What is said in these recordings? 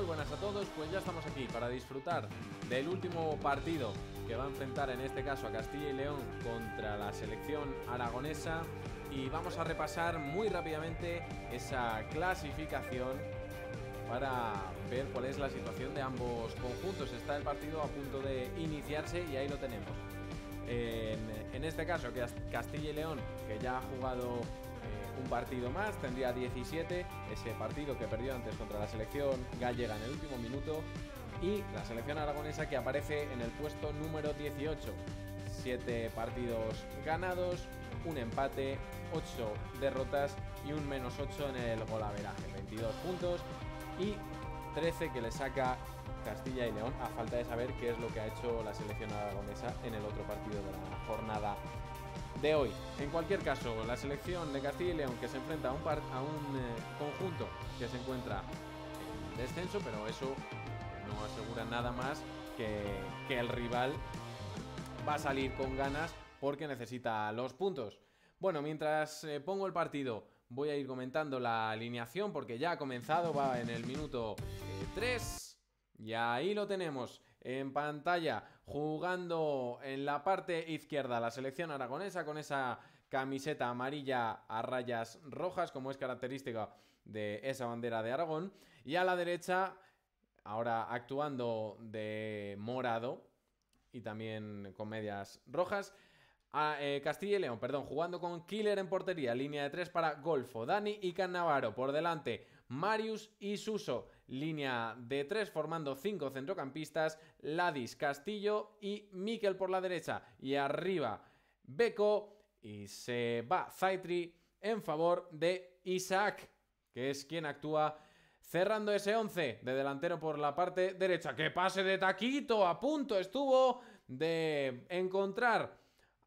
muy buenas a todos, pues ya estamos aquí para disfrutar del último partido que va a enfrentar en este caso a Castilla y León contra la selección aragonesa y vamos a repasar muy rápidamente esa clasificación para ver cuál es la situación de ambos conjuntos. Está el partido a punto de iniciarse y ahí lo tenemos. En, este caso, Castilla y León, que ya ha jugado un partido más, tendría 17, ese partido que perdió antes contra la selección gallega en el último minuto, y la selección aragonesa que aparece en el puesto número 18. siete partidos ganados, un empate, 8 derrotas y un menos 8 en el golaveraje, 22 puntos y 13 que le saca Castilla y León, a falta de saber qué es lo que ha hecho la selección aragonesa en el otro partido de la jornada de hoy. En cualquier caso, la selección de Castilla aunque se enfrenta a un, par a un eh, conjunto que se encuentra en descenso, pero eso no asegura nada más que, el rival va a salir con ganas porque necesita los puntos. Bueno, mientras eh, pongo el partido, voy a ir comentando la alineación porque ya ha comenzado, va en el minuto 3. Eh, y ahí lo tenemos en pantalla jugando en la parte izquierda la selección aragonesa con esa camiseta amarilla a rayas rojas como es característica de esa bandera de Aragón y a la derecha ahora actuando de morado y también con medias rojas a eh, Castilla y León, perdón, jugando con Killer en portería, línea de 3 para Golfo, Dani y Cannavaro por delante, Marius y Suso. Línea de tres formando cinco centrocampistas, Ladis, Castillo y Miquel por la derecha. Y arriba Beco y se va Zaitri en favor de Isaac, que es quien actúa cerrando ese 11 de delantero por la parte derecha. Que pase de taquito, a punto estuvo de encontrar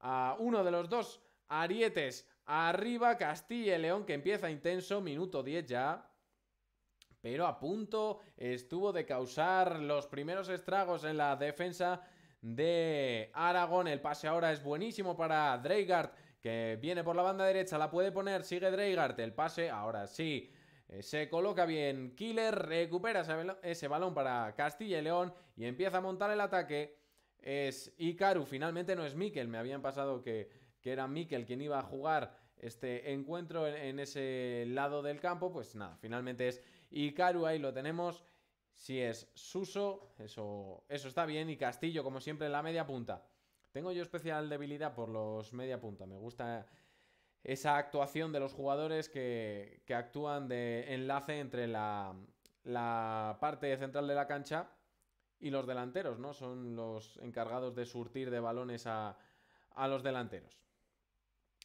a uno de los dos arietes arriba. Castilla y León que empieza intenso, minuto 10 ya pero a punto estuvo de causar los primeros estragos en la defensa de Aragón. El pase ahora es buenísimo para Dreigart, que viene por la banda derecha, la puede poner, sigue Dreigart, el pase ahora sí. Eh, se coloca bien Killer, recupera ese balón para Castilla y León y empieza a montar el ataque. Es Icaru, finalmente no es Mikel, me habían pasado que, que era Mikel quien iba a jugar este encuentro en, en, ese lado del campo. Pues nada, finalmente es y Karu ahí lo tenemos. Si es Suso, eso, eso está bien. Y Castillo, como siempre, en la media punta. Tengo yo especial debilidad por los media punta. Me gusta esa actuación de los jugadores que, actúan de enlace entre la, parte central de la cancha y los delanteros, ¿no? Son los encargados de surtir de balones a, los delanteros.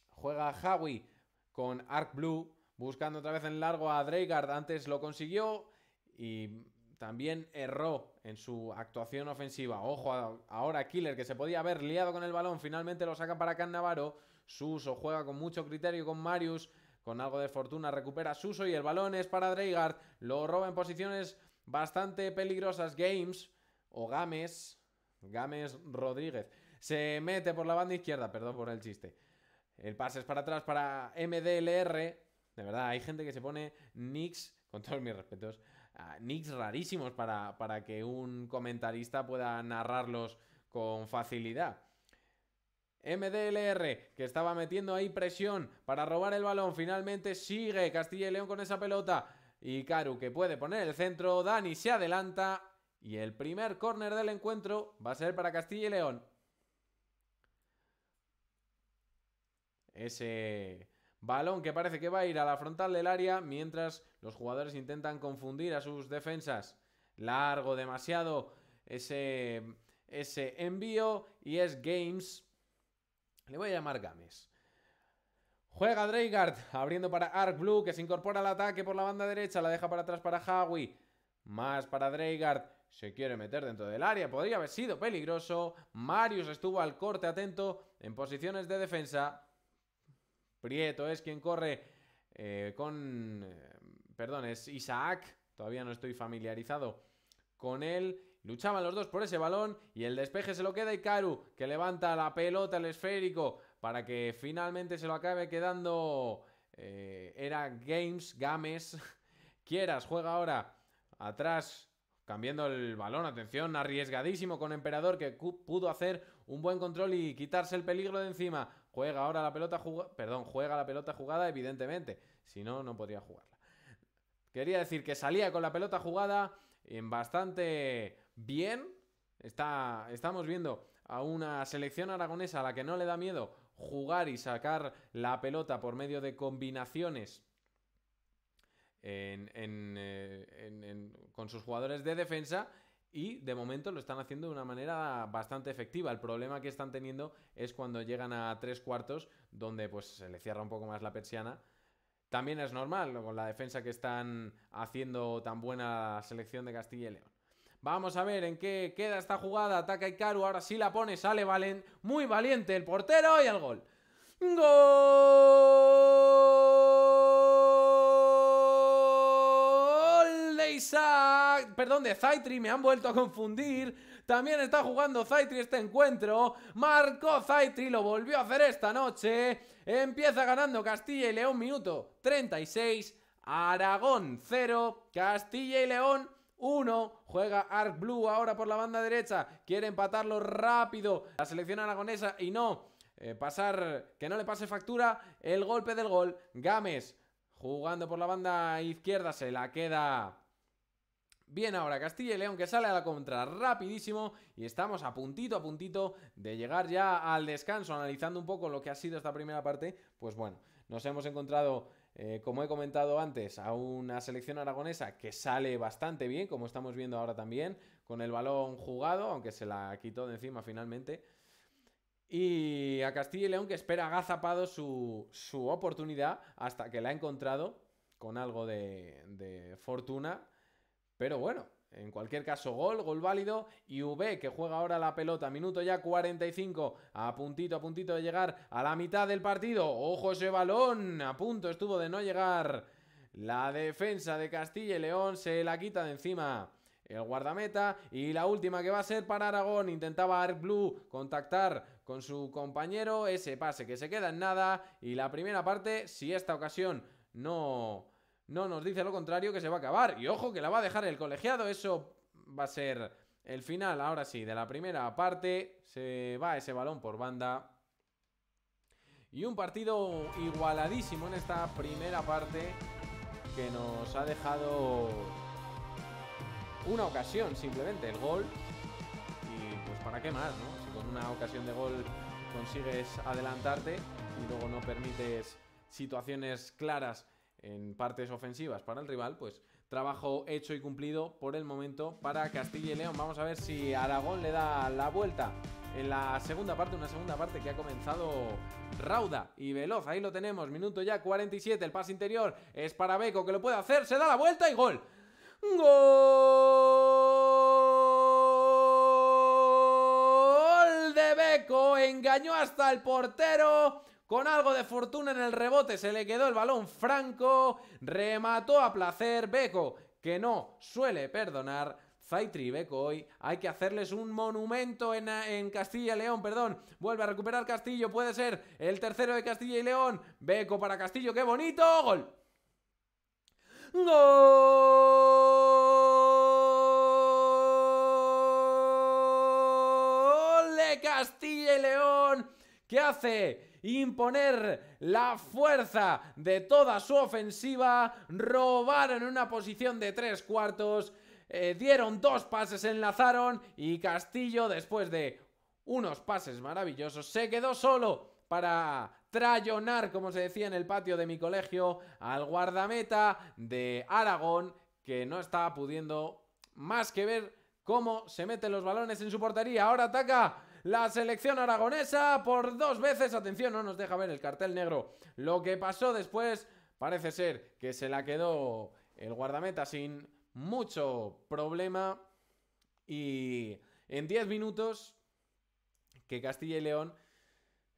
Juega Hawi con Arc Blue, Buscando otra vez en largo a Dreigard, antes lo consiguió y también erró en su actuación ofensiva. Ojo, a, ahora Killer, que se podía haber liado con el balón, finalmente lo saca para Cannavaro. Suso juega con mucho criterio con Marius, con algo de fortuna recupera Suso y el balón es para Dreigard. Lo roba en posiciones bastante peligrosas. Games o Games, Games Rodríguez, se mete por la banda izquierda, perdón por el chiste. El pase es para atrás para MDLR, de verdad, hay gente que se pone nicks, con todos mis respetos, ah, nicks rarísimos para, para que un comentarista pueda narrarlos con facilidad. MDLR, que estaba metiendo ahí presión para robar el balón. Finalmente sigue Castilla y León con esa pelota. Y Karu, que puede poner el centro. Dani se adelanta. Y el primer córner del encuentro va a ser para Castilla y León. Ese Balón que parece que va a ir a la frontal del área mientras los jugadores intentan confundir a sus defensas. Largo demasiado ese, ese envío y es Games. Le voy a llamar Games. Juega Dreigard, abriendo para Ark Blue, que se incorpora al ataque por la banda derecha, la deja para atrás para Howie. Más para Dreigard, se quiere meter dentro del área, podría haber sido peligroso. Marius estuvo al corte atento en posiciones de defensa. Prieto es quien corre eh, con... Eh, perdón, es Isaac. Todavía no estoy familiarizado con él. Luchaban los dos por ese balón y el despeje se lo queda Ikaru, que levanta la pelota, el esférico, para que finalmente se lo acabe quedando. Eh, era Games, Games. Quieras, juega ahora atrás, cambiando el balón. Atención, arriesgadísimo con Emperador, que pudo hacer un buen control y quitarse el peligro de encima. Juega ahora la pelota jugada. Perdón, juega la pelota jugada, evidentemente. Si no, no podría jugarla. Quería decir que salía con la pelota jugada en bastante bien. Está, estamos viendo a una selección aragonesa a la que no le da miedo jugar y sacar la pelota por medio de combinaciones eh, con sus jugadores de defensa y de momento lo están haciendo de una manera bastante efectiva. El problema que están teniendo es cuando llegan a tres cuartos, donde pues se le cierra un poco más la persiana. También es normal con la defensa que están haciendo tan buena la selección de Castilla y León. Vamos a ver en qué queda esta jugada. Ataca Icaro, ahora sí la pone, sale Valen. Muy valiente el portero y el gol. ¡Gol! perdón, de Zaitri, me han vuelto a confundir. También está jugando Zaitri este encuentro. Marcó Zaitri, lo volvió a hacer esta noche. Empieza ganando Castilla y León, minuto 36. Aragón 0, Castilla y León 1, juega Arc Blue ahora por la banda derecha, quiere empatarlo rápido la selección aragonesa y no eh, pasar, que no le pase factura el golpe del gol, Gámez jugando por la banda izquierda se la queda Bien ahora Castilla y León que sale a la contra rapidísimo y estamos a puntito a puntito de llegar ya al descanso analizando un poco lo que ha sido esta primera parte. Pues bueno, nos hemos encontrado eh, como he comentado antes, a una selección aragonesa que sale bastante bien, como estamos viendo ahora también, con el balón jugado, aunque se la quitó de encima finalmente. Y a Castilla y León que espera agazapado su, su oportunidad hasta que la ha encontrado con algo de fortuna pero bueno, en cualquier caso, gol, gol válido. Y V que juega ahora la pelota, minuto ya 45, a puntito, a puntito de llegar a la mitad del partido. Ojo ese balón, a punto estuvo de no llegar. La defensa de Castilla y León se la quita de encima el guardameta. Y la última que va a ser para Aragón. Intentaba Arc Blue contactar con su compañero. Ese pase que se queda en nada. Y la primera parte, si esta ocasión no no nos dice lo contrario, que se va a acabar. Y ojo que la va a dejar el colegiado, eso va a ser el final, ahora sí, de la primera parte. Se va ese balón por banda. Y un partido igualadísimo en esta primera parte que nos ha dejado una ocasión, simplemente el gol. Y pues para qué más, ¿no? Si con una ocasión de gol consigues adelantarte y luego no permites situaciones claras en partes ofensivas para el rival, pues trabajo hecho y cumplido por el momento para Castilla y León. Vamos a ver si Aragón le da la vuelta en la segunda parte, una segunda parte que ha comenzado rauda y veloz. Ahí lo tenemos, minuto ya 47, el pase interior es para Beco que lo puede hacer, se da la vuelta y gol. ¡Gol de Beco! Engañó hasta el portero. Con algo de fortuna en el rebote se le quedó el balón franco. Remató a placer Beco, que no suele perdonar. Zaitri Beco hoy hay que hacerles un monumento en, en Castilla y León, perdón. Vuelve a recuperar Castillo, puede ser el tercero de Castilla y León. Beco para Castillo, qué bonito. Gol. Gol de Castilla y León. ¿Qué hace? imponer la fuerza de toda su ofensiva, robaron una posición de tres cuartos, eh, dieron dos pases, enlazaron y Castillo, después de unos pases maravillosos, se quedó solo para trayonar, como se decía en el patio de mi colegio, al guardameta de Aragón, que no estaba pudiendo más que ver cómo se meten los balones en su portería. Ahora ataca la selección aragonesa por dos veces. Atención, no nos deja ver el cartel negro. Lo que pasó después parece ser que se la quedó el guardameta sin mucho problema. Y en 10 minutos que Castilla y León,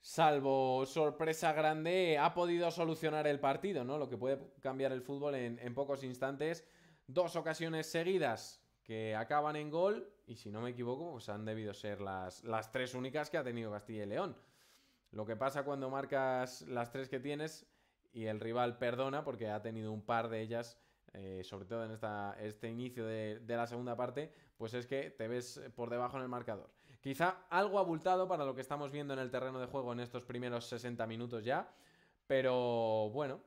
salvo sorpresa grande, ha podido solucionar el partido, ¿no? Lo que puede cambiar el fútbol en pocos instantes. Dos ocasiones seguidas que acaban en gol y si no me equivoco, pues han debido ser las, tres únicas que ha tenido Castilla y León. Lo que pasa cuando marcas las tres que tienes y el rival perdona porque ha tenido un par de ellas, eh, sobre todo en esta, este inicio de, de, la segunda parte, pues es que te ves por debajo en el marcador. Quizá algo abultado para lo que estamos viendo en el terreno de juego en estos primeros 60 minutos ya, pero bueno,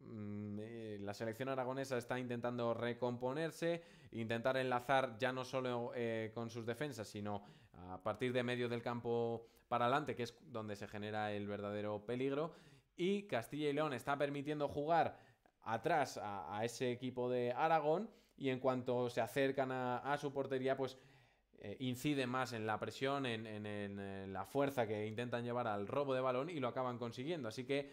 Mm, eh, la selección aragonesa está intentando recomponerse, intentar enlazar ya no solo eh, con sus defensas, sino a partir de medio del campo para adelante, que es donde se genera el verdadero peligro. Y Castilla y León está permitiendo jugar atrás a, ese equipo de Aragón y en cuanto se acercan a, su portería, pues eh, incide más en la presión, en, en la fuerza que intentan llevar al robo de balón y lo acaban consiguiendo. Así que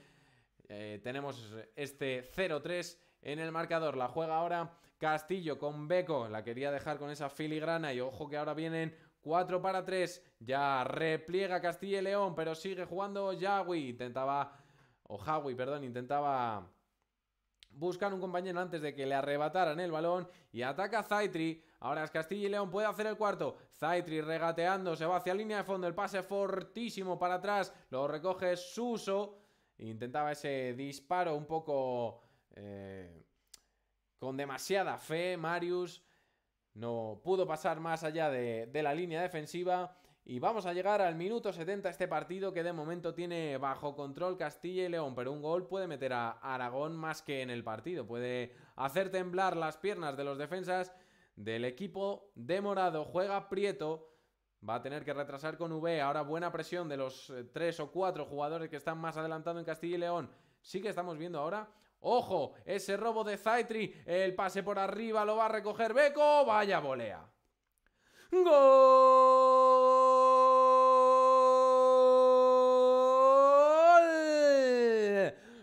eh, tenemos este 0-3 en el marcador. La juega ahora Castillo con Beco. La quería dejar con esa filigrana y ojo que ahora vienen 4 para 3. Ya repliega Castilla y León, pero sigue jugando Yagui. Intentaba, o Jawi, perdón, intentaba buscar un compañero antes de que le arrebataran el balón y ataca Zaitri. Ahora es Castilla y León, puede hacer el cuarto. Zaitri regateando, se va hacia línea de fondo, el pase fortísimo para atrás, lo recoge Suso. Intentaba ese disparo un poco... Eh, con demasiada fe, Marius no pudo pasar más allá de, de, la línea defensiva. Y vamos a llegar al minuto 70 este partido que de momento tiene bajo control Castilla y León, pero un gol puede meter a Aragón más que en el partido, puede hacer temblar las piernas de los defensas del equipo de Morado. Juega Prieto, Va a tener que retrasar con V. Ahora buena presión de los eh, tres o cuatro jugadores que están más adelantados en Castilla y León. Sí que estamos viendo ahora ¡Ojo! Ese robo de Zaitri. El pase por arriba lo va a recoger Beco. ¡Vaya volea! ¡Gol!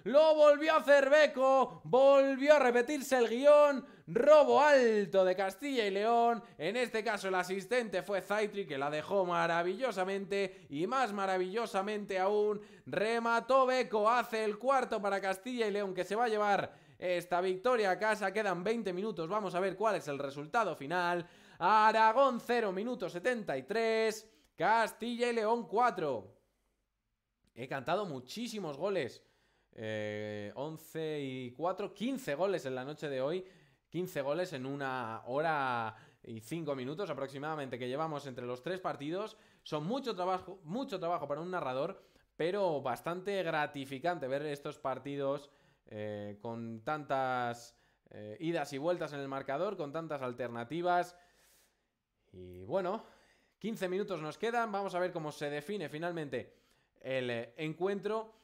Lo volvió a hacer Beco. Volvió a repetirse el guión robo alto de Castilla y León. En este caso el asistente fue Zaitri que la dejó maravillosamente y más maravillosamente aún remató Beco, hace el cuarto para Castilla y León que se va a llevar esta victoria a casa. Quedan 20 minutos. Vamos a ver cuál es el resultado final. Aragón 0, minuto 73. Castilla y León 4. He cantado muchísimos goles. 11 eh, y 4, 15 goles en la noche de hoy. 15 goles en una hora y 5 minutos aproximadamente que llevamos entre los tres partidos. Son mucho trabajo, mucho trabajo para un narrador, pero bastante gratificante ver estos partidos eh, con tantas eh, idas y vueltas en el marcador, con tantas alternativas. Y bueno, 15 minutos nos quedan, vamos a ver cómo se define finalmente el eh, encuentro.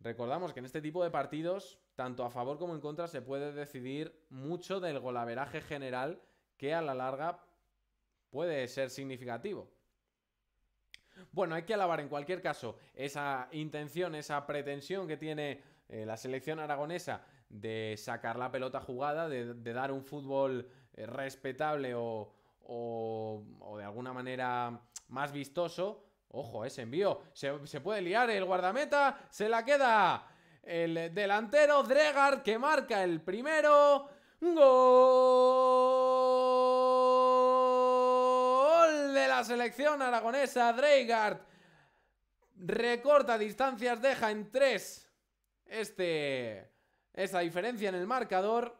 Recordamos que en este tipo de partidos, tanto a favor como en contra, se puede decidir mucho del golaveraje general que a la larga puede ser significativo. Bueno, hay que alabar en cualquier caso esa intención, esa pretensión que tiene eh, la selección aragonesa de sacar la pelota jugada, de, dar un fútbol eh, respetable o de alguna manera más vistoso Ojo, ese envío. Se, puede liar el guardameta. Se la queda el delantero Dregard, que marca el primero. Gol de la selección aragonesa. Dregard. recorta distancias, deja en tres este, esa diferencia en el marcador.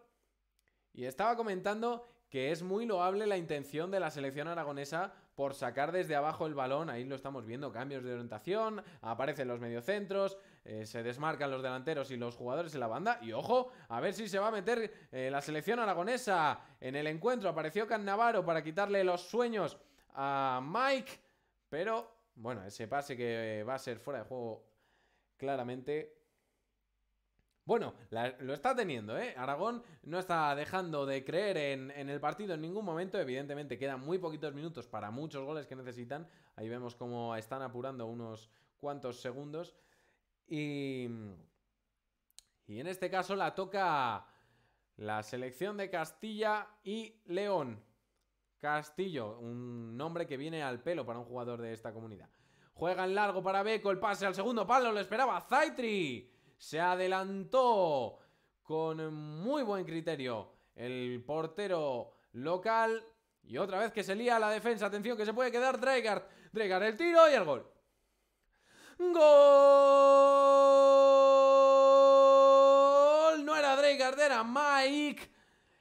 Y estaba comentando que es muy loable la intención de la selección aragonesa por sacar desde abajo el balón. Ahí lo estamos viendo, cambios de orientación, aparecen los mediocentros, eh, se desmarcan los delanteros y los jugadores en la banda. Y ojo, a ver si se va a meter eh, la selección aragonesa en el encuentro. Apareció Cannavaro para quitarle los sueños a Mike, pero bueno, ese pase que va a ser fuera de juego claramente bueno, lo está teniendo, ¿eh? Aragón no está dejando de creer en, el partido en ningún momento. Evidentemente, quedan muy poquitos minutos para muchos goles que necesitan. Ahí vemos cómo están apurando unos cuantos segundos. Y. Y en este caso la toca la selección de Castilla y León. Castillo, un nombre que viene al pelo para un jugador de esta comunidad. Juega en largo para Beco, el pase al segundo palo, lo esperaba Zaitri se adelantó con muy buen criterio el portero local. Y otra vez que se lía la defensa. Atención que se puede quedar Dreigard. Dreigard el tiro y el gol. ¡Gol! No era Dreigard, era Mike.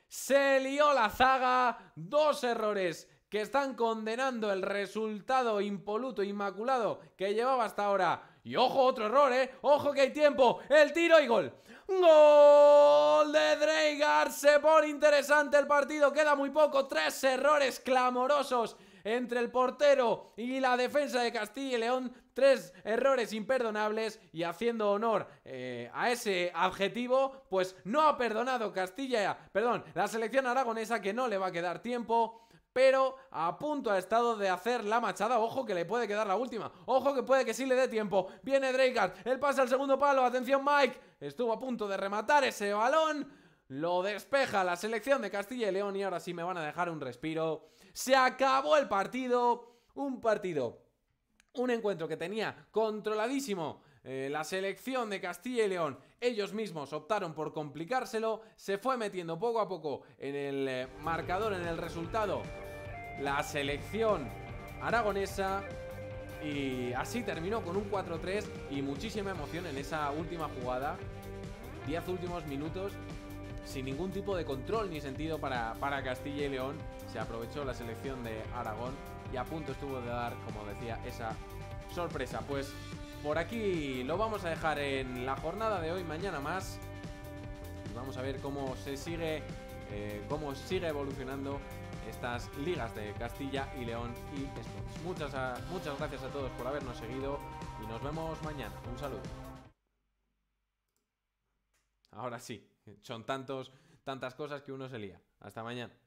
Se lió la zaga. Dos errores que están condenando el resultado impoluto, inmaculado que llevaba hasta ahora. Y ojo, otro error, ¿eh? Ojo que hay tiempo. El tiro y gol. Gol de Dreigar. Se pone interesante el partido. Queda muy poco. Tres errores clamorosos entre el portero y la defensa de Castilla y León. Tres errores imperdonables y haciendo honor eh, a ese adjetivo, pues no ha perdonado Castilla, perdón, la selección aragonesa que no le va a quedar tiempo pero a punto ha estado de hacer la machada. Ojo que le puede quedar la última. Ojo que puede que sí le dé tiempo. Viene drake. El pasa al segundo palo. Atención, Mike. Estuvo a punto de rematar ese balón. Lo despeja la selección de Castilla y León. Y ahora sí me van a dejar un respiro. Se acabó el partido. Un partido. Un encuentro que tenía controladísimo eh, la selección de Castilla y León, ellos mismos optaron por complicárselo, se fue metiendo poco a poco en el eh, marcador, en el resultado la selección aragonesa. Y así terminó con un 4-3 y muchísima emoción en esa última jugada. Diez últimos minutos sin ningún tipo de control ni sentido para, Castilla y León. Se aprovechó la selección de Aragón y a punto estuvo de dar, como decía, esa sorpresa. Pues por aquí lo vamos a dejar en la jornada de hoy, mañana más. Vamos a ver cómo se sigue, eh, cómo sigue evolucionando estas ligas de Castilla y León y Sports. Muchas, ah, muchas gracias a todos por habernos seguido y nos vemos mañana. Un saludo. Ahora sí, son tantos, tantas cosas que uno se lía. Hasta mañana.